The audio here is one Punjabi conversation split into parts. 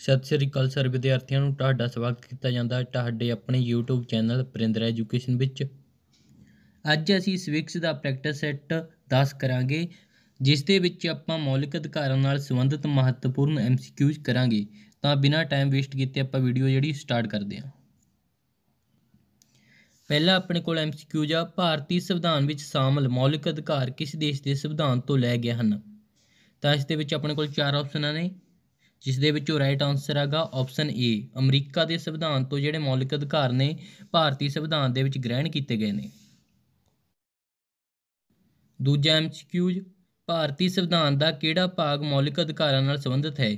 ਸਤਿ ਸ੍ਰੀ ਅਕਾਲ ਸਰ ਵਿਦਿਆਰਥੀਆਂ ਨੂੰ ਤੁਹਾਡਾ ਸਵਾਗਤ ਕੀਤਾ ਜਾਂਦਾ ਹੈ ਤੁਹਾਡੇ ਆਪਣੇ YouTube ਚੈਨਲ ਪ੍ਰਿੰਦਰ ਐਜੂਕੇਸ਼ਨ ਵਿੱਚ ਅੱਜ ਅਸੀਂ ਸਵਿਕਸ ਦਾ ਪ੍ਰੈਕਟਿਸ ਸੈੱਟ 10 ਕਰਾਂਗੇ ਜਿਸ ਦੇ ਵਿੱਚ ਆਪਾਂ ਮੌਲਿਕ ਅਧਿਕਾਰਾਂ ਨਾਲ ਸੰਬੰਧਿਤ ਮਹੱਤਵਪੂਰਨ MCQs ਕਰਾਂਗੇ ਤਾਂ ਬਿਨਾਂ ਟਾਈਮ ਵੇਸਟ ਕੀਤੇ ਆਪਾਂ ਵੀਡੀਓ ਜਿਹੜੀ ਸਟਾਰਟ ਕਰਦੇ ਹਾਂ ਪਹਿਲਾ ਆਪਣੇ ਕੋਲ MCQ ਆ ਭਾਰਤੀ ਸੰਵਿਧਾਨ ਵਿੱਚ ਸ਼ਾਮਲ ਮੌਲਿਕ ਅਧਿਕਾਰ ਕਿਸ ਦੇਸ਼ ਦੇ ਸੰਵਿਧਾਨ ਤੋਂ ਲੈ ਗਏ ਹਨ ਤਾਂ ਇਸ ਦੇ ਵਿੱਚ ਆਪਣੇ ਕੋਲ ਚਾਰ ਆਪਸ਼ਨਾਂ ਨੇ ਜਿਸ ਦੇ ਵਿੱਚੋਂ ਰਾਈਟ ਆਨਸਰ ਹੈਗਾ ਆਪਸ਼ਨ ਏ ਅਮਰੀਕਾ ਦੇ ਸੰਵਿਧਾਨ ਤੋਂ ਜਿਹੜੇ ਮੌਲਿਕ ਅਧਿਕਾਰ ਨੇ ਭਾਰਤੀ ਸੰਵਿਧਾਨ ਦੇ ਵਿੱਚ ਗ੍ਰਹਿਣ ਕੀਤੇ ਗਏ ਨੇ ਦੂਜਾ ਐਮਸੀਕਿਊਜ਼ ਭਾਰਤੀ ਸੰਵਿਧਾਨ ਦਾ ਕਿਹੜਾ ਭਾਗ ਮੌਲਿਕ ਅਧਿਕਾਰਾਂ ਨਾਲ ਸੰਬੰਧਿਤ ਹੈ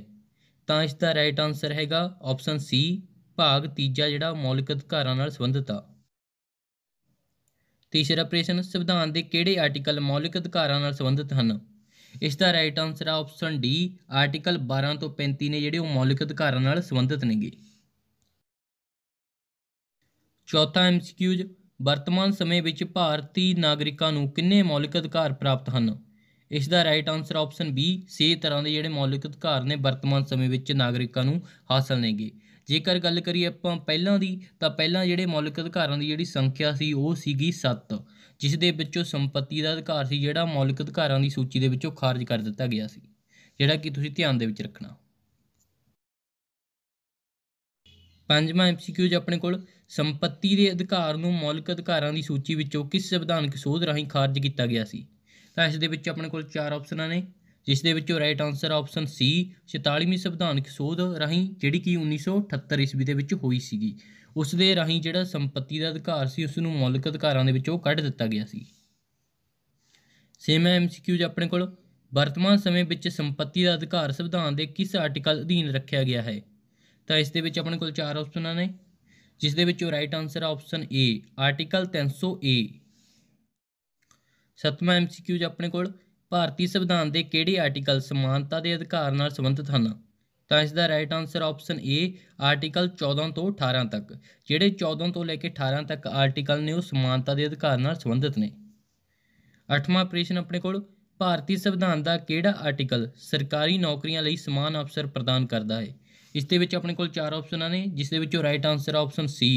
ਤਾਂ ਇਸ ਦਾ ਰਾਈਟ ਆਨਸਰ ਹੈਗਾ ਆਪਸ਼ਨ ਸੀ ਭਾਗ ਤੀਜਾ ਜਿਹੜਾ ਮੌਲਿਕ ਅਧਿਕਾਰਾਂ ਨਾਲ ਸੰਬੰਧਿਤ ਆ ਤੀਸਰਾ ਪ੍ਰਸ਼ਨ ਸੰਵਿਧਾਨ ਦੇ ਕਿਹੜੇ ਆਰਟੀਕਲ ਮੌਲਿਕ ਅਧਿਕਾਰਾਂ ਨਾਲ ਸੰਬੰਧਿਤ ਹਨ ਇਸ ਦਾ ਰਾਈਟ ਆਨਸਰ ਆ ਆਪਸ਼ਨ ਡੀ ਆਰਟੀਕਲ 12 ਤੋਂ 35 ਨੇ ਜਿਹੜੇ ਉਹ ਮੌਲਿਕ ਅਧਿਕਾਰਾਂ ਨਾਲ ਸੰਬੰਧਿਤ ਨੇਗੇ ਚੌਥਾ ਐਮਸੀਕਿਊਜ਼ ਵਰਤਮਾਨ ਸਮੇਂ ਵਿੱਚ ਭਾਰਤੀ ਨਾਗਰਿਕਾਂ ਨੂੰ ਕਿੰਨੇ ਮੌਲਿਕ ਅਧਿਕਾਰ ਪ੍ਰਾਪਤ ਹਨ ਇਸ ਦਾ ਰਾਈਟ ਆਨਸਰ ਆਪਸ਼ਨ ਬੀ 6 ਤਰ੍ਹਾਂ ਦੇ ਜਿਹੜੇ ਮੌਲਿਕ ਅਧਿਕਾਰ ਨੇ ਵਰਤਮਾਨ ਸਮੇਂ ਵਿੱਚ ਨਾਗਰਿਕਾਂ ਨੂੰ ਹਾਸਲ ਨੇਗੇ ਜੇਕਰ ਗੱਲ ਕਰੀਏ ਆਪਾਂ ਪਹਿਲਾਂ ਦੀ ਤਾਂ ਪਹਿਲਾਂ ਜਿਹੜੇ ਮੌਲਿਕ ਅਧਿਕਾਰਾਂ ਦੀ ਜਿਹੜੀ ਸੰਖਿਆ ਸੀ ਉਹ ਸੀਗੀ 7 ਜਿਸ ਦੇ ਵਿੱਚੋਂ ਸੰਪਤੀ ਦਾ ਅਧਿਕਾਰ ਸੀ ਜਿਹੜਾ ਮੌਲਿਕ ਅਧਿਕਾਰਾਂ ਦੀ ਸੂਚੀ ਦੇ ਵਿੱਚੋਂ ਖਾਰਜ ਕਰ ਦਿੱਤਾ ਗਿਆ ਸੀ ਜਿਹੜਾ ਕਿ ਤੁਸੀਂ ਧਿਆਨ ਦੇ ਵਿੱਚ ਰੱਖਣਾ ਪੰਜਵਾਂ ਐਮਸੀਕਿਊ ਜ ਆਪਣੇ ਕੋਲ ਸੰਪਤੀ ਦੇ ਅਧਿਕਾਰ ਨੂੰ ਮੌਲਿਕ ਅਧਿਕਾਰਾਂ ਦੀ ਸੂਚੀ ਵਿੱਚੋਂ ਕਿਸ ਸੰਵਿਧਾਨਕ ਸੋਧ ਰਾਹੀਂ ਖਾਰਜ ਕੀਤਾ ਗਿਆ ਸੀ ਤਾਂ ਇਸ ਦੇ ਵਿੱਚ ਆਪਣੇ ਕੋਲ ਚਾਰ ਆਪਸ਼ਨਾਂ ਨੇ ਜਿਸ ਦੇ ਵਿੱਚੋਂ ਰਾਈਟ ਆਨਸਰ ਆਪਸ਼ਨ ਸੀ 46ਵੀਂ ਸੰਵਿਧਾਨਕ ਸੋਧ ਰਾਹੀਂ ਜਿਹੜੀ ਕਿ 1978 ਈਸਵੀ ਦੇ ਵਿੱਚ ਹੋਈ ਸੀਗੀ ਉਸ ਦੇ ਰਾਹੀਂ ਜਿਹੜਾ ਸੰਪਤੀ ਦਾ ਅਧਿਕਾਰ ਸੀ ਉਸ ਨੂੰ ਮੌਲਿਕ ਅਧਿਕਾਰਾਂ ਦੇ ਵਿੱਚੋਂ ਕੱਢ ਦਿੱਤਾ ਗਿਆ ਸੀ ਸੇਮ ਐਮਸੀਕਿਊਜ਼ ਆਪਣੇ ਕੋਲ ਵਰਤਮਾਨ ਸਮੇਂ ਵਿੱਚ ਸੰਪਤੀ ਦਾ ਅਧਿਕਾਰ ਸੰਵਿਧਾਨ ਦੇ ਕਿਸ ਆਰਟੀਕਲ ਅਧੀਨ ਰੱਖਿਆ ਗਿਆ ਹੈ ਤਾਂ ਇਸ ਦੇ ਵਿੱਚ ਆਪਣੇ ਕੋਲ ਚਾਰ ਆਪਸ਼ਨਾਂ ਨੇ ਜਿਸ ਦੇ ਵਿੱਚੋਂ right answer option A article 300 A ਸਤਵਾਂ ਐਮਸੀਕਿਊਜ਼ ਆਪਣੇ ਕੋਲ ਭਾਰਤੀ ਸੰਵਿਧਾਨ ਦੇ ਕਿਹੜੇ ਆਰਟੀਕਲ ਸਮਾਨਤਾ ਦੇ ਅਧਿਕਾਰ ਨਾਲ ਸੰਬੰਧਿਤ ਹਨ ਤਾਂ ਇਸ ਦਾ right answer option A article 14 ਤੋਂ 18 ਤੱਕ ਜਿਹੜੇ 14 ਤੋਂ ਲੈ ਕੇ 18 ਤੱਕ ਆਰਟੀਕਲ ਨੇ ਉਹ ਸਮਾਨਤਾ ਦੇ ਅਧਿਕਾਰ ਨਾਲ ਸੰਬੰਧਿਤ ਨੇ 8ਵਾਂ ਪ੍ਰਸ਼ਨ ਆਪਣੇ ਕੋਲ ਭਾਰਤੀ ਸੰਵਿਧਾਨ ਦਾ ਕਿਹੜਾ ਆਰਟੀਕਲ ਸਰਕਾਰੀ ਨੌਕਰੀਆਂ ਲਈ ਸਮਾਨ ਅਵਸਰ ਪ੍ਰਦਾਨ ਕਰਦਾ ਹੈ ਇਸ ਦੇ ਵਿੱਚ ਆਪਣੇ ਕੋਲ ਚਾਰ ਆਪਸ਼ਨਾਂ ਨੇ ਜਿਸ ਦੇ ਵਿੱਚੋਂ right answer option C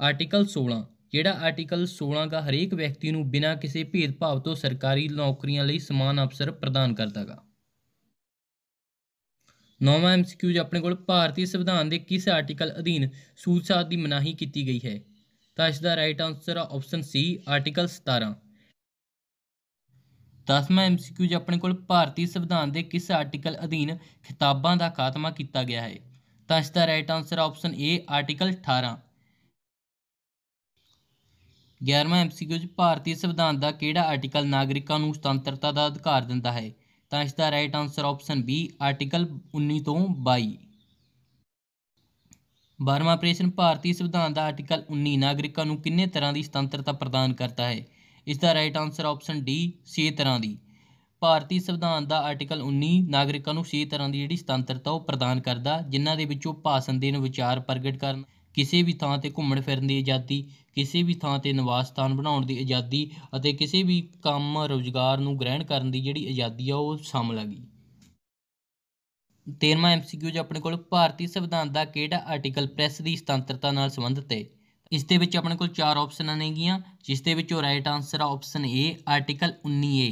article 16 ਜਿਹੜਾ ਆਰਟੀਕਲ 16 ਦਾ ਹਰੇਕ ਵਿਅਕਤੀ ਨੂੰ ਬਿਨਾਂ ਕਿਸੇ ਭੇਦਭਾਵ ਤੋਂ ਸਰਕਾਰੀ ਨੌਕਰੀਆਂ ਲਈ ਸਮਾਨ ਅਵਸਰ ਪ੍ਰਦਾਨ ਕਰਦਾਗਾ ਨੌਵਾਂ ਜ ਆਪਣੇ ਕੋਲ ਭਾਰਤੀ ਸੰਵਿਧਾਨ ਦੇ ਕਿਸ ਆਰਟੀਕਲ ਅਧੀਨ ਸੂਤਸਾਦ ਦੀ ਮਨਾਹੀ ਕੀਤੀ ਗਈ ਹੈ ਤਾਂ ਇਸ ਦਾ ਰਾਈਟ ਆਨਸਰ ਆ ਆਪਸ਼ਨ ਸੀ ਆਰਟੀਕਲ 17 ਦਸਵਾਂ ਜ ਆਪਣੇ ਕੋਲ ਭਾਰਤੀ ਸੰਵਿਧਾਨ ਦੇ ਕਿਸ ਆਰਟੀਕਲ ਅਧੀਨ ਖਿਤਾਬਾਂ ਦਾ ਖਾਤਮਾ ਕੀਤਾ ਗਿਆ ਹੈ ਤਾਂ ਇਸ ਦਾ right answer option A article 18 11ਵਾਂ ਐਮਸੀਕਿਊ ਚ ਭਾਰਤੀ ਸੰਵਿਧਾਨ ਦਾ ਕਿਹੜਾ ਆਰਟੀਕਲ ਨਾਗਰਿਕਾਂ ਨੂੰ ਸੁਤੰਤਰਤਾ ਦਾ ਅਧਿਕਾਰ ਦਿੰਦਾ ਹੈ ਤਾਂ ਇਸ ਦਾ right answer option B article 19 ਤੋਂ 22 12ਵਾਂ ਪ੍ਰਸ਼ਨ ਭਾਰਤੀ ਸੰਵਿਧਾਨ ਦਾ ਆਰਟੀਕਲ 19 ਨਾਗਰਿਕਾਂ ਨੂੰ ਕਿੰਨੇ ਤਰ੍ਹਾਂ ਦੀ ਸੁਤੰਤਰਤਾ ਪ੍ਰਦਾਨ ਕਰਦਾ ਹੈ ਇਸ ਦਾ ਰਾਈਟ ਆਨਸਰ ਆਪਸ਼ਨ ਡੀ 6 ਤਰ੍ਹਾਂ ਦੀ ਭਾਰਤੀ ਸੰਵਿਧਾਨ ਦਾ ਆਰਟੀਕਲ 19 ਨਾਗਰਿਕਾਂ ਨੂੰ 6 ਤਰ੍ਹਾਂ ਦੀ ਜਿਹੜੀ ਸੁਤੰਤਰਤਾ ਉਹ ਪ੍ਰਦਾਨ ਕਰਦਾ ਜਿਨ੍ਹਾਂ ਦੇ ਵਿੱਚੋਂ ਭਾਸ਼ਣ ਦੇਣ ਵਿਚਾਰ ਪ੍ਰਗਟ ਕਰਨ ਕਿਸੇ ਵੀ ਥਾਂ ਤੇ ਘੁੰਮਣ ਫਿਰਨ ਦੀ ਆਜ਼ਾਦੀ ਕਿਸੇ ਵੀ ਥਾਂ ਤੇ ਨਿਵਾਸ ਸਥਾਨ ਬਣਾਉਣ ਦੀ ਆਜ਼ਾਦੀ ਅਤੇ ਕਿਸੇ ਵੀ ਕੰਮ ਰੁਜ਼ਗਾਰ ਨੂੰ ਗ੍ਰਹਿਣ ਕਰਨ ਦੀ ਜਿਹੜੀ ਆਜ਼ਾਦੀ ਆ ਉਹ ਸ਼ਾਮਲ ਆ ਗਈ 13ਵਾਂ ਐਮਸੀਕਿਊ ਜੋ ਆਪਣੇ ਕੋਲ ਭਾਰਤੀ ਸੰਵਿਧਾਨ ਦਾ ਕਿਹੜਾ ਆਰਟੀਕਲ ਪ੍ਰੈਸ ਦੀ ਸੁਤੰਤਰਤਾ ਨਾਲ ਸੰਬੰਧਿਤ ਹੈ ਇਸ ਦੇ ਵਿੱਚ ਆਪਣੇ ਕੋਲ ਚਾਰ ਆਪਸ਼ਨਾਂ ਨੇਗੀਆਂ ਜਿਸ ਦੇ ਵਿੱਚੋਂ ਰਾਈਟ ਆਨਸਰ ਆ ਆਪਸ਼ਨ ਏ ਆਰਟੀਕਲ 19A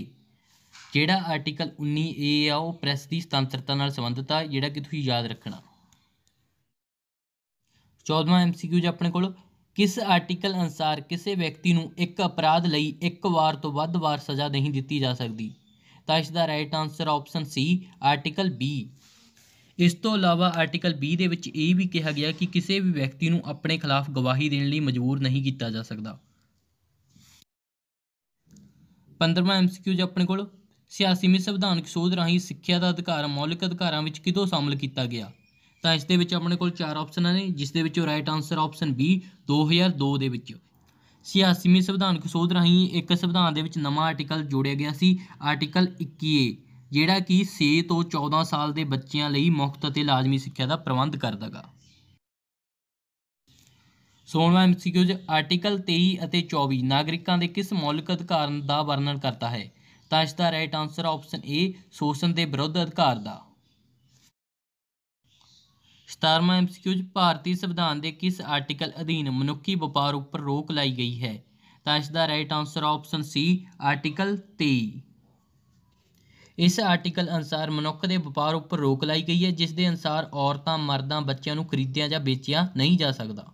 ਜਿਹੜਾ ਆਰਟੀਕਲ 19A ਆ ਉਹ ਪ੍ਰੈਸ ਦੀ ਸੁਤੰਤਰਤਾ ਨਾਲ ਸੰਬੰਧਿਤ ਆ ਜਿਹੜਾ ਕਿ ਤੁਸੀਂ ਯਾਦ ਰੱਖਣਾ 14ਵਾਂ ਐਮਸੀਕਿਊ ਜੀ ਆਪਣੇ ਕੋਲ ਕਿਸ ਆਰਟੀਕਲ ਅਨਸਾਰ ਕਿਸੇ ਵਿਅਕਤੀ ਨੂੰ ਇੱਕ ਅਪਰਾਧ ਲਈ ਇੱਕ ਵਾਰ ਤੋਂ ਵੱਧ ਵਾਰ ਸਜ਼ਾ ਨਹੀਂ ਦਿੱਤੀ ਜਾ ਸਕਦੀ ਤਾਂ ਇਸ ਦਾ right answer option C article B ਇਸ ਤੋਂ ਇਲਾਵਾ ਆਰਟੀਕਲ ਬੀ ਦੇ ਵਿੱਚ ਇਹ ਵੀ ਕਿਹਾ ਗਿਆ ਕਿ ਕਿਸੇ ਵੀ ਵਿਅਕਤੀ ਨੂੰ ਆਪਣੇ ਖਿਲਾਫ ਗਵਾਹੀ ਦੇਣ ਲਈ ਮਜਬੂਰ ਨਹੀਂ ਕੀਤਾ ਜਾ ਸਕਦਾ 15ਵਾਂ ਐਮਸੀਕਿਊ ਜੀ ਆਪਣੇ ਕੋਲ ਸਿਆਸੀ ਮਿਸ ਸੰਵਿਧਾਨਕ ਸੋਧ ਰਾਹੀਂ ਸਿੱਖਿਆ ਦਾ ਅਧਿਕਾਰ ਮੌਲਿਕ ਅਧਿਕਾਰਾਂ ਵਿੱਚ ਕਿਦੋਂ ਸ਼ਾਮਲ ਕੀਤਾ ਗਿਆ ਤਾਂ ਇਸ ਦੇ ਵਿੱਚ ਆਪਣੇ ਕੋਲ ਚਾਰ ਆਪਸ਼ਨਾਂ ਨੇ ਜਿਸ ਦੇ ਵਿੱਚੋਂ ਰਾਈਟ ਆਨਸਰ ਆਪਸ਼ਨ ਬੀ 2002 ਦੇ ਵਿੱਚ 86ਵੇਂ ਸੰਵਿਧਾਨਕ ਸੋਧ ਰਾਹੀਂ ਇੱਕ ਸੰਵਿਧਾਨ ਦੇ ਵਿੱਚ ਨਵਾਂ ਆਰਟੀਕਲ ਜੋੜਿਆ ਗਿਆ ਸੀ ਆਰਟੀਕਲ 21A ਜਿਹੜਾ ਕਿ 6 ਤੋਂ 14 ਸਾਲ ਦੇ ਬੱਚਿਆਂ ਲਈ ਮੁਫਤ ਅਤੇ ਲਾਜ਼ਮੀ ਸਿੱਖਿਆ ਦਾ ਪ੍ਰਬੰਧ ਕਰਦਾਗਾ ਐਮਸੀਕਿਊ ਐਮਸੀਕਿਊਜ਼ ਆਰਟੀਕਲ 23 ਅਤੇ 24 ਨਾਗਰਿਕਾਂ ਦੇ ਕਿਸ ਮੌਲਿਕ ਅਧਿਕਾਰ ਦਾ ਵਰਣਨ ਕਰਦਾ ਹੈ ਤਾਂ ਇਸ ਦਾ ਰਾਈਟ ਆਨਸਰ ਆਪਸ਼ਨ A ਸ਼ੋਸ਼ਣ ਦੇ ਵਿਰੁੱਧ ਅਧਿਕਾਰ ਦਾ 17ਵਾਂ ਐਮਸੀਕਿਊ ਭਾਰਤੀ ਸੰਵਿਧਾਨ ਦੇ ਕਿਸ ਆਰਟੀਕਲ ਅਧੀਨ ਮਨੁੱਖੀ ਵਪਾਰ ਉੱਪਰ ਰੋਕ ਲਾਈ ਗਈ ਹੈ ਤਾਂ ਇਸ ਦਾ right answer option C article 23 ਇਸ ਆਰਟੀਕਲ ਅਨਸਾਰ ਮਨੁੱਖ ਦੇ ਵਪਾਰ ਉੱਪਰ ਰੋਕ ਲਾਈ ਗਈ ਹੈ ਜਿਸ ਦੇ ਅਨਸਾਰ ਔਰਤਾਂ ਮਰਦਾਂ ਬੱਚਿਆਂ ਨੂੰ ਖਰੀਦਿਆ ਜਾਂ ਵੇਚਿਆ ਨਹੀਂ ਜਾ ਸਕਦਾ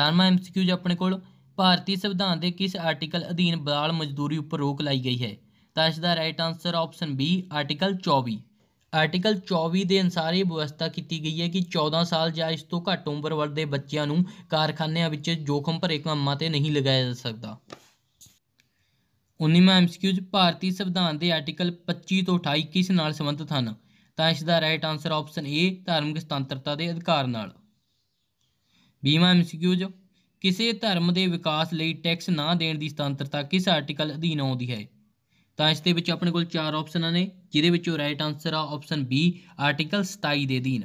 18ਵਾਂ ਐਮਸੀਕਿਊ ਆਪਣੇ ਕੋਲ ਭਾਰਤੀ ਸੰਵਿਧਾਨ ਦੇ ਕਿਸ ਆਰਟੀਕਲ ਅਧੀਨ ਬਾਲ ਮਜ਼ਦੂਰੀ ਉੱਪਰ ਰੋਕ ਲਾਈ ਗਈ ਹੈ ਤਾਂ ਇਸ ਦਾ right answer option B article 24 article 24 ਦੇ ਅਨਸਾਰ ਇਹ ਵਿਵਸਥਾ ਕੀਤੀ ਗਈ ਹੈ ਕਿ 14 ਸਾਲ ਜਾਂ ਇਸ ਤੋਂ ਘੱਟ ਉਮਰ ਵਰਗ ਦੇ ਬੱਚਿਆਂ ਨੂੰ ਕਾਰਖਾਨਿਆਂ ਵਿੱਚ ਜੋਖਮ ਭਰੇ ਕੰਮਾਂ ਤੇ ਨਹੀਂ ਲਗਾਇਆ ਜਾ ਸਕਦਾ 19ਵਾਂ ਐਮਸੀਕਿਊ ਭਾਰਤੀ ਸੰਵਿਧਾਨ ਦੇ ਆਰਟੀਕਲ 25 ਤੋਂ 28 ਕਿਸ ਨਾਲ ਸੰਬੰਧਿਤ ਹਨ ਤਾਂ ਇਸ ਦਾ ਰਾਈਟ ਆਨਸਰ ਆਪਸ਼ਨ ਏ ਧਾਰਮਿਕ ਸੁਤੰਤਰਤਾ ਦੇ ਅਧਿਕਾਰ ਨਾਲ 20ਵਾਂ ਐਮਸੀਕਿਊ ਕਿਸੇ ਧਰਮ ਦੇ ਵਿਕਾਸ ਲਈ ਟੈਕਸ ਨਾ ਦੇਣ ਦੀ ਸੁਤੰਤਰਤਾ ਕਿਸ ਆਰਟੀਕਲ ਅਧੀਨ ਆਉਂਦੀ ਹੈ ਤਾਂ ਇਸ ਦੇ ਵਿੱਚ ਆਪਣੇ ਕੋਲ ਚਾਰ ਆਪਸ਼ਨਾਂ ਨੇ ਜਿਹਦੇ ਵਿੱਚੋਂ ਰਾਈਟ ਆਨਸਰ ਆ ਆਪਸ਼ਨ ਬੀ ਆਰਟੀਕਲ 27 ਦੇ ਅਧੀਨ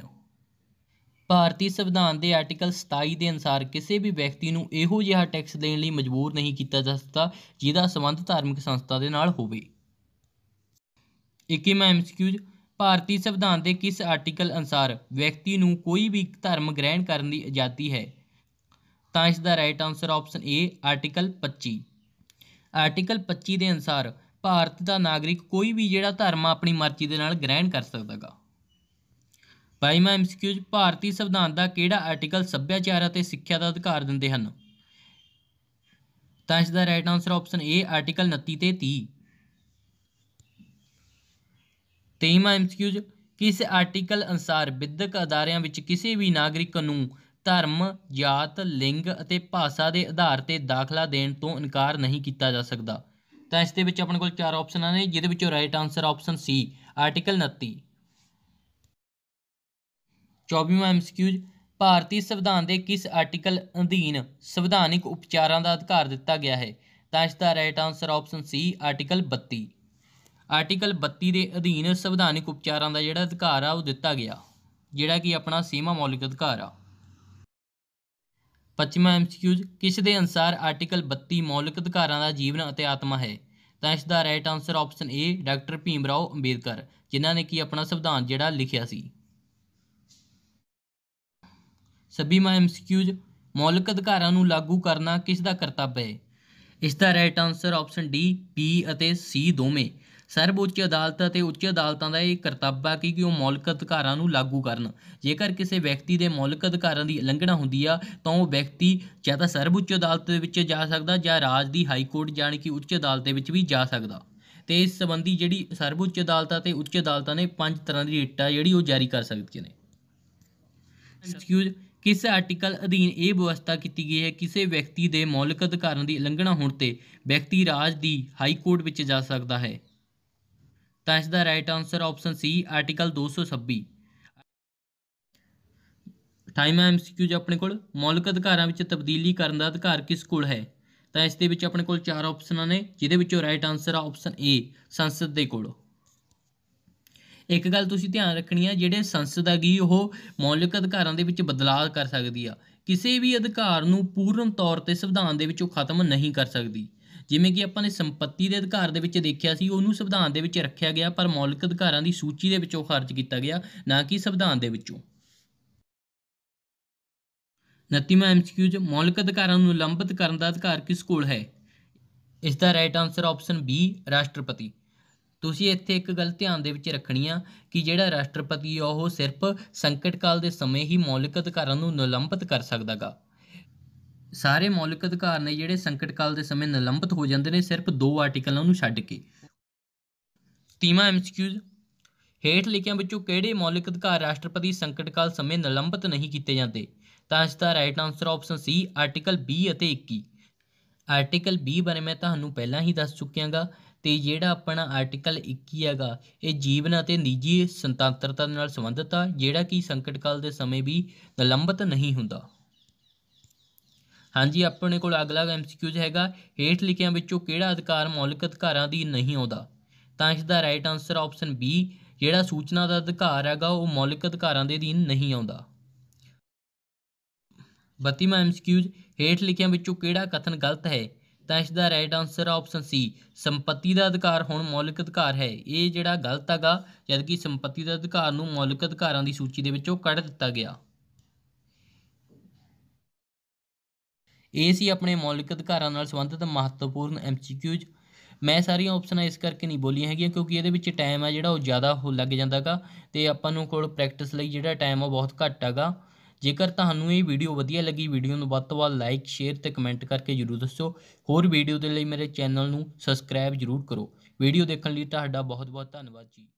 ਭਾਰਤੀ ਸੰਵਿਧਾਨ ਦੇ ਆਰਟੀਕਲ 27 ਦੇ ਅਨੁਸਾਰ ਕਿਸੇ ਵੀ ਵਿਅਕਤੀ ਨੂੰ ਇਹੋ ਜਿਹਾ ਟੈਕਸ ਦੇਣ ਲਈ ਮਜਬੂਰ ਨਹੀਂ ਕੀਤਾ ਜਾ ਸਕਦਾ ਜਿਹਦਾ ਸੰਬੰਧ ਧਾਰਮਿਕ ਸੰਸਥਾ ਦੇ ਨਾਲ ਹੋਵੇ 21ਵਾਂ ਐਮਸੀਕਿਊ ਭਾਰਤੀ ਸੰਵਿਧਾਨ ਦੇ ਕਿਸ ਆਰਟੀਕਲ ਅਨੁਸਾਰ ਵਿਅਕਤੀ ਨੂੰ ਕੋਈ ਵੀ ਧਰਮ ਗ੍ਰਹਿਣ ਕਰਨ ਦੀ ਆਜ਼ਾਦੀ ਹੈ ਤਾਂ ਇਸ ਦਾ right answer option A article 25 article 25 ਦੇ ਅਨੁਸਾਰ ਭਾਰਤ ਦਾ ਨਾਗਰਿਕ ਕੋਈ ਵੀ ਜਿਹੜਾ ਧਰਮ ਆਪਣੀ ਮਰਜ਼ੀ ਦੇ ਨਾਲ ਗ੍ਰਹਿਣ ਕਰ ਸਕਦਾਗਾ 22ਵਾਂ ਐਮਸੀਕਿਊ ਭਾਰਤੀ ਸੰਵਿਧਾਨ ਦਾ ਕਿਹੜਾ ਆਰਟੀਕਲ ਸੱਭਿਆਚਾਰ ਅਤੇ ਸਿੱਖਿਆ ਦਾ ਅਧਿਕਾਰ ਦਿੰਦੇ ਹਨ ਤਾਂ ਇਸ ਦਾ right answer option A article 29 ਤੇ 30 23ਵਾਂ ਐਮਸੀਕਿਊ ਕਿਸ ਆਰਟੀਕਲ ਅਨਸਾਰ ਵਿਦਿਅਕ ਅਦਾਰਿਆਂ ਵਿੱਚ ਕਿਸੇ ਵੀ ਨਾਗਰਿਕ ਨੂੰ ਧਰਮ, ਜਾਤ, ਲਿੰਗ ਅਤੇ ਭਾਸ਼ਾ ਦੇ ਆਧਾਰ ਤੇ ਦਾਖਲਾ ਦੇਣ ਤੋਂ ਇਨਕਾਰ ਨਹੀਂ ਕੀਤਾ ਜਾ ਸਕਦਾ ਤਾਂ ਇਸ ਦੇ ਵਿੱਚ ਆਪਣੇ ਕੋਲ ਚਾਰ ਆਪਸ਼ਨਾਂ ਨੇ ਜਿਹਦੇ ਵਿੱਚੋਂ right answer option C article 29 24ਵਾਂ ਐਮਸੀਕਿਊ ਭਾਰਤੀ ਸੰਵਿਧਾਨ ਦੇ ਕਿਸ ਆਰਟੀਕਲ ਅਧੀਨ ਸੰਵਿਧਾਨਿਕ ਉਪਚਾਰਾਂ ਦਾ ਅਧਿਕਾਰ ਦਿੱਤਾ ਗਿਆ ਹੈ ਤਾਂ ਇਸ ਦਾ right answer option C article 32 article 32 ਦੇ ਅਧੀਨ ਸੰਵਿਧਾਨਿਕ ਉਪਚਾਰਾਂ ਦਾ ਜਿਹੜਾ ਅਧਿਕਾਰ ਆ ਉਹ ਦਿੱਤਾ ਗਿਆ ਜਿਹੜਾ ਕਿ ਆਪਣਾ ਸੀਮਾ ਮੌਲਿਕ ਅਧਿਕਾਰ ਆ ਪੱਛਮਾ ਐਮਸੀਕਿਊਜ਼ ਕਿਸ ਦੇ ਅਨਸਾਰ ਆਰਟੀਕਲ 32 ਮੌਲਿਕ ਅਧਿਕਾਰਾਂ ਦਾ ਜੀਵਨ ਅਤੇ ਆਤਮਾ ਹੈ ਤਾਂ ਇਸ ਦਾ right answer option A doctor Bhim Rao Ambedkar ਜਿਨ੍ਹਾਂ ਨੇ ਕੀ ਆਪਣਾ ਸੰਵਿਧਾਨ ਜਿਹੜਾ ਲਿਖਿਆ ਸੀ 26ਵਾਂ ਐਮਸੀਕਿਊਜ਼ ਮੌਲਿਕ ਅਧਿਕਾਰਾਂ ਨੂੰ ਲਾਗੂ ਕਰਨਾ ਕਿਸ ਦਾ ਕਰਤੱਵ ਹੈ ਇਸ ਦਾ right answer option D P ਅਤੇ ਸੀ ਦੋਵੇਂ ਸਰਵਉੱਚ ਅਦਾਲਤ ਅਤੇ ਉੱਚ ਅਦਾਲਤਾਂ ਦਾ ਇਹ ਕਰਤੱਵ ਹੈ ਕਿ ਉਹ ਮੌਲਿਕ ਅਧਿਕਾਰਾਂ ਨੂੰ ਲਾਗੂ ਕਰਨ ਜੇਕਰ ਕਿਸੇ ਵਿਅਕਤੀ ਦੇ ਮੌਲਿਕ ਅਧਿਕਾਰਾਂ ਦੀ ਉਲੰਘਣਾ ਹੁੰਦੀ ਆ ਤਾਂ ਉਹ ਵਿਅਕਤੀ ਜਾਂ ਤਾਂ ਸਰਵਉੱਚ ਅਦਾਲਤ ਦੇ ਵਿੱਚ ਜਾ ਸਕਦਾ ਜਾਂ ਰਾਜ ਦੀ ਹਾਈ ਕੋਰਟ ਜਾਣੀ ਕਿ ਉੱਚ ਅਦਾਲਤ ਦੇ ਵਿੱਚ ਵੀ ਜਾ ਸਕਦਾ ਤੇ ਇਸ ਸੰਬੰਧੀ ਜਿਹੜੀ ਸਰਵਉੱਚ ਅਦਾਲਤਾਂ ਤੇ ਉੱਚ ਅਦਾਲਤਾਂ ਨੇ ਪੰਜ ਤਰ੍ਹਾਂ ਦੀ ਰਿਟ ਆ ਜਿਹੜੀ ਉਹ ਜਾਰੀ ਕਰ ਸਕਦੀਆਂ ਨੇ ਐਕਸਕਿਊਜ਼ ਕਿਸ ਆਰਟੀਕਲ ਅਧੀਨ ਇਹ ਵਿਵਸਥਾ ਕੀਤੀ ਗਈ ਹੈ ਕਿਸੇ ਵਿਅਕਤੀ ਦੇ ਮੌਲਿਕ ਅਧਿਕਾਰਾਂ ਦੀ ਉਲੰਘਣਾ ਹੋਣ ਤੇ ਵਿਅਕਤੀ ਰਾਜ ਦੀ ਹਾਈ ਕੋਰਟ ਵਿੱਚ ਜਾ ਸਕਦਾ ਹੈ ਤਾਂ ਇਸ ਦਾ right answer option C article 226 time MCQ ਆਪਣੇ ਕੋਲ ਮੌਲਿਕ ਅਧਿਕਾਰਾਂ ਵਿੱਚ ਤਬਦੀਲੀ ਕਰਨ ਦਾ ਅਧਿਕਾਰ ਕਿਸ ਕੋਲ ਹੈ ਤਾਂ ਇਸ ਦੇ ਵਿੱਚ ਆਪਣੇ ਕੋਲ ਚਾਰ ਆਪਸ਼ਨਾਂ ਨੇ ਜਿਹਦੇ ਵਿੱਚੋਂ ਰਾਈਟ ਆਨਸਰ ਆ ਆਪਸ਼ਨ ਏ ਸੰਸਦ ਦੇ ਕੋਲ ਇੱਕ ਗੱਲ ਤੁਸੀਂ ਧਿਆਨ ਰੱਖਣੀ ਆ ਜਿਹੜੇ ਸੰਸਦ ਆ ਗਈ ਉਹ ਮੌਲਿਕ ਅਧਿਕਾਰਾਂ ਦੇ ਵਿੱਚ ਬਦਲਾਅ ਕਰ ਸਕਦੀ ਆ ਕਿਸੇ ਵੀ ਅਧਿਕਾਰ ਨੂੰ ਪੂਰਨ ਤੌਰ ਤੇ ਸੰਵਿਧਾਨ ਦੇ ਵਿੱਚੋਂ ਖਤਮ ਨਹੀਂ ਕਰ ਸਕਦੀ ਜਿਵੇਂ ਕਿ ਆਪਾਂ ਨੇ ਸੰਪਤੀ ਦੇ ਅਧਿਕਾਰ ਦੇ ਵਿੱਚ ਦੇਖਿਆ ਸੀ ਉਹਨੂੰ ਸੰਵਿਧਾਨ ਦੇ ਵਿੱਚ ਰੱਖਿਆ ਗਿਆ ਪਰ ਮੌਲਿਕ ਅਧਿਕਾਰਾਂ ਦੀ ਸੂਚੀ ਦੇ ਵਿੱਚੋਂ ਖਾਰਜ ਕੀਤਾ ਗਿਆ ਨਾ ਕਿ ਸੰਵਿਧਾਨ ਦੇ ਵਿੱਚੋਂ 29ਵਾਂ ਐਮਸੀਕਿਊ ਚ ਮੌਲਿਕ ਅਧਿਕਾਰਾਂ ਨੂੰ ਲੰਬਿਤ ਕਰਨ ਦਾ ਅਧਿਕਾਰ ਕਿਸ ਕੋਲ ਹੈ ਇਸ ਦਾ ਰਾਈਟ ਆਨਸਰ ਆਪਸ਼ਨ ਬੀ ਰਾਸ਼ਟਰਪਤੀ ਤੁਸੀਂ ਇੱਥੇ ਇੱਕ ਗੱਲ ਧਿਆਨ ਦੇ ਵਿੱਚ ਰੱਖਣੀ ਆ ਕਿ ਜਿਹੜਾ ਰਾਸ਼ਟਰਪਤੀ ਉਹ ਸਿਰਫ ਸੰਕਟ ਕਾਲ ਦੇ ਸਮੇਂ ਹੀ ਮੌਲਿਕ ਅਧਿਕਾਰਾਂ ਨੂੰ ਨਿਲੰਬਿਤ ਕਰ ਸਕਦਾਗਾ ਸਾਰੇ ਮੌਲਿਕ ਅਧਿਕਾਰ ਨੇ ਜਿਹੜੇ ਸੰਕਟ ਕਾਲ ਦੇ ਸਮੇਂ ਨਿਲੰਬਿਤ ਹੋ ਜਾਂਦੇ ਨੇ ਸਿਰਫ ਦੋ ਆਰਟੀਕਲਾਂ ਨੂੰ ਛੱਡ ਕੇ ਤੀਮਾ ਐਮਸੀਕਿਊਜ਼ ਹੇਠ ਲਿਖਿਆਂ ਵਿੱਚੋਂ ਕਿਹੜੇ ਮੌਲਿਕ ਅਧਿਕਾਰ ਰਾਸ਼ਟਰਪਤੀ ਸੰਕਟ ਕਾਲ ਸਮੇਂ ਨਿਲੰਬਿਤ ਨਹੀਂ ਕੀਤੇ ਜਾਂਦੇ ਤਾਂ ਇਸ ਦਾ right answer option C article 20 ਅਤੇ 21 ਆਰਟੀਕਲ 20 ਬਾਰੇ ਮੈਂ ਤੁਹਾਨੂੰ ਪਹਿਲਾਂ ਹੀ ਦੱਸ ਚੁੱਕਿਆਗਾ ਤੇ ਜਿਹੜਾ ਆਪਣਾ ਆਰਟੀਕਲ 21 ਹੈਗਾ ਇਹ ਜੀਵਨ ਅਤੇ ਨਿੱਜੀ ਸੁਤੰਤਰਤਾ ਨਾਲ ਸੰਬੰਧਿਤ ਆ ਜਿਹੜਾ ਕਿ ਸੰਕਟ ਕਾਲ ਦੇ ਸਮੇਂ ਵੀ ਨਿਲੰਬਿਤ ਨਹੀਂ ਹੁੰਦਾ ਹਾਂਜੀ ਆਪਣੇ ਕੋਲ ਅਗਲਾ ਐਮਸੀਕਿਊਜ਼ ਹੈਗਾ ਹੇਠ ਲਿਖਿਆਂ ਵਿੱਚੋਂ ਕਿਹੜਾ ਅਧਿਕਾਰ ਮੌਲਿਕ ਅਧਿਕਾਰਾਂ ਦੀ ਨਹੀਂ ਆਉਂਦਾ ਤਾਂ ਇਸ ਦਾ ਰਾਈਟ ਆਨਸਰ ਆਪਸ਼ਨ ਬੀ ਜਿਹੜਾ ਸੂਚਨਾ ਦਾ ਅਧਿਕਾਰ ਹੈਗਾ ਉਹ ਮੌਲਿਕ ਅਧਿਕਾਰਾਂ ਦੇ ਅਧੀਨ ਨਹੀਂ ਆਉਂਦਾ 32ਵਾਂ ਐਮਸੀਕਿਊਜ਼ ਹੇਠ ਲਿਖਿਆਂ ਵਿੱਚੋਂ ਕਿਹੜਾ ਕਥਨ ਗਲਤ ਹੈ ਤਾਂ ਇਸ ਦਾ ਰਾਈਟ ਆਨਸਰ ਆਪਸ਼ਨ ਸੀ ਸੰਪਤੀ ਦਾ ਅਧਿਕਾਰ ਹੁਣ ਮੌਲਿਕ ਅਧਿਕਾਰ ਹੈ ਇਹ ਜਿਹੜਾ ਗਲਤ ਹੈਗਾ ਜਦਕਿ ਸੰਪਤੀ ਦਾ ਅਧਿਕਾਰ ਨੂੰ ਮੌਲਿਕ ਅਧਿਕਾਰਾਂ ਦੀ ਸੂਚੀ ਦੇ ਵਿੱਚੋਂ ਕੱਢ ਦਿੱਤਾ ਗਿਆ ਇਹ ਸੀ ਆਪਣੇ ਮੌਲਿਕ ਅਧਿਕਾਰਾਂ ਨਾਲ ਸੰਬੰਧਿਤ ਮਹੱਤਵਪੂਰਨ ਐਮਸੀਕਿਊਜ਼ ਮੈਂ ਸਾਰੀਆਂ ਆਪਸ਼ਨਾਂ ਇਸ ਕਰਕੇ ਨਹੀਂ ਬੋਲੀਆਂ ਹੈਗੀਆਂ ਕਿਉਂਕਿ ਇਹਦੇ ਵਿੱਚ ਟਾਈਮ ਆ ਜਿਹੜਾ ਉਹ ਜ਼ਿਆਦਾ ਹੋ ਲੱਗ ਜਾਂਦਾਗਾ ਤੇ ਆਪਾਂ ਨੂੰ ਕੋਲ ਪ੍ਰੈਕਟਿਸ ਲਈ ਜਿਹੜਾ ਟਾਈਮ ਆ ਬਹੁਤ ਘੱਟ ਹੈਗਾ ਜੇਕਰ ਤੁਹਾਨੂੰ ਇਹ ਵੀਡੀਓ ਵਧੀਆ ਲੱਗੀ ਵੀਡੀਓ ਨੂੰ ਵੱਧ ਤੋਂ ਵੱਧ ਲਾਈਕ ਸ਼ੇਅਰ ਤੇ ਕਮੈਂਟ ਕਰਕੇ ਜਰੂਰ ਦੱਸੋ ਹੋਰ ਵੀਡੀਓ ਦੇ ਲਈ ਮੇਰੇ ਚੈਨਲ ਨੂੰ ਸਬਸਕ੍ਰਾਈਬ ਜਰੂਰ ਕਰੋ ਵੀਡੀਓ ਦੇਖਣ ਲਈ ਤੁਹਾਡਾ ਬਹੁਤ ਬਹੁਤ ਧੰਨਵਾਦ ਜੀ